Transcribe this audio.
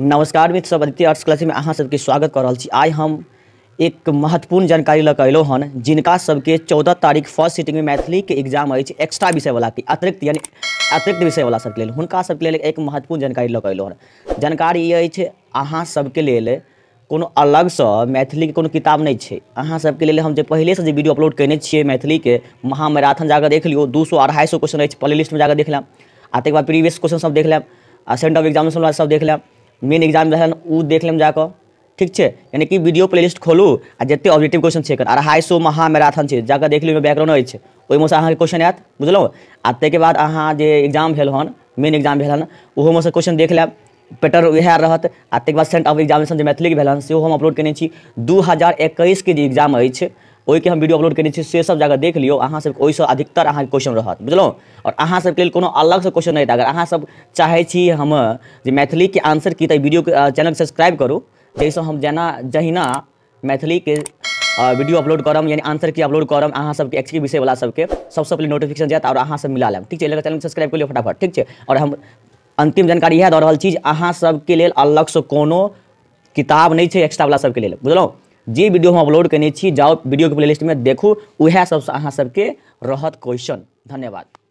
नमस्कार मित्र सब Aditya arts class में अहाँ सबके स्वागत कर रहा आज हम एक महत्वपूर्ण जानकारी लऽ कऽ हन जिनका सबके चौदह तारीख फर्स्ट सीटिंग में के एग्जाम अछि एक्स्ट्रा विषयवलाके अतिरिक्त यानी अतिरिक्त वाला सबके लिए हुनका सबके लिए एक महत्वपूर्ण जानकारी लऽ कऽ हन जानकारी ये अछि अहाँ सबके लेल कोनो अलगसँ मैथिलीके कोनो किताब नहीं है अहाँ सबके लिए हम पहले से वीडियो अपलोड कने मैथिली के महामैराथन जाकर देख लियो दू सौ अढ़ाई सौ क्वेश्चन प्ले प्ले में जाकर देख लें आ तक बाद प्रीवियस क्वेश्चन सब देख लें सेंटर ऑफ एग्जाम सब देख लें मेन एग्जाम रहन उ देख लेम जाकर ठीक है यानी कि वीडियो प्लेलिस्ट खोलू आ जितने ऑब्जेक्टिव क्वेश्चन छे आ हाई सो महा मैराथन छे जाकर देख लियो बैकग्राउंड अछि ओहिमे से अगर क्वेश्चन आयत बुझल आ के बाद अहाँ जे एग्जाम भेल हन मेन एग्जाम भेल हन ओहोमे से क्वेश्चन देख लेब पैटर्न वह रहत आ तक बाद सेंट ऑफ एग्जामिनेशन जो मैथिलीके भेल हन हम अपलोड कने छी दू हजार इक्कीस के एग्जाम है के हम वीडियो अपलोड करने छी से सब जगह देख लियो अहाँ सब ओहिसँ अधिकतर अहाँ क्वेश्चन रहत बुझलो और अहाँ सबके लिए कोनो से क्वेश्चन नहीं रहत अगर अहाँ सब चाहे छी हम जे के आंसर की वीडियो के चैनल सब्सक्राइब करू जैसे हम जेना जहिना के वीडियो अपलोड करम यानी आंसर की अपलोड करम अहाँ सबके एक्चुअली वाला सबके सबसे पहले नोटिफिकेशन जाए और अहाँ सब मिला लेब ठीक है लेकिन चैनल सब्सक्राइब कर लियो फटाफट ठीक है और हम अंतिम जानकारी इएह दऽ रहल छी अहाँ सबके अलग से कोनो किताब है एक्स्ट्रा वाला सबके लिए बुझलो जे वीडियो हम अपलोड कयने छी के प्ले में देखू वह सभसँ अहाँ के रहत क्वेश्चन धन्यवाद